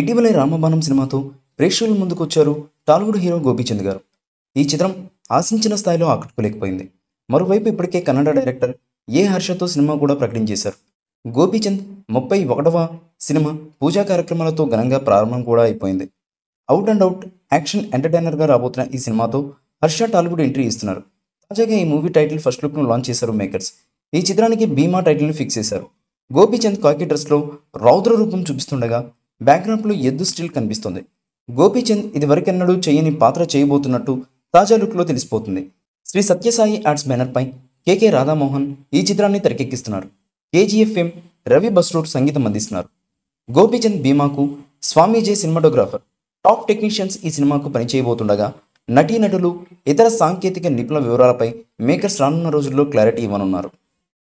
ఇటీవలే రామబాణం సినిమాతో ప్రేక్షకుల ముందుకొచ్చారు టాలీవుడ్ హీరో గోపీచంద్ గారు ఈ చిత్రం ఆశించిన స్థాయిలో ఆకట్టుకోలేకపోయింది మరోవైపు ఇప్పటికే కన్నడ డైరెక్టర్ ఏ హర్షతో సినిమా కూడా ప్రకటించేశారు గోపీచంద్ ముప్పై ఒకటవ సినిమా పూజా కార్యక్రమాలతో ఘనంగా ప్రారంభం కూడా అయిపోయింది అవుట్ అండ్ అవుట్ యాక్షన్ ఎంటర్టైనర్గా రాబోతున్న ఈ సినిమాతో హర్ష టాలీవుడ్ ఎంట్రీ ఇస్తున్నారు తాజాగా ఈ మూవీ టైటిల్ ఫస్ట్ లుక్ను లాంచ్ చేశారు మేకర్స్ ఈ చిత్రానికి భీమా టైటిల్ని ఫిక్స్ చేశారు గోపీచంద్ కాకి డ్రెస్లో రౌద్ర రూపం చూపిస్తుండగా బ్యాక్గ్రౌండ్లో ఎద్దు స్టిల్ కనిపిస్తుంది గోపీచంద్ ఇదివరకెన్నడూ చేయని పాత్ర చేయబోతున్నట్టు తాజా లుక్లో తెలిసిపోతుంది శ్రీ సత్యసాయి బ్యానర్ బ్యానర్పై కేకే రాధామోహన్ ఈ చిత్రాన్ని తెరకెక్కిస్తున్నారు కేజీఎఫ్ఎం రవి బస్రూట్ సంగీతం అందిస్తున్నారు గోపీచంద్ భీమాకు స్వామీజీ సినిమాటోగ్రాఫర్ టాప్ టెక్నీషియన్స్ ఈ సినిమాకు పనిచేయబోతుండగా నటీనటులు ఇతర సాంకేతిక నిపుణుల వివరాలపై మేకర్స్ రానున్న రోజుల్లో క్లారిటీ ఇవ్వనున్నారు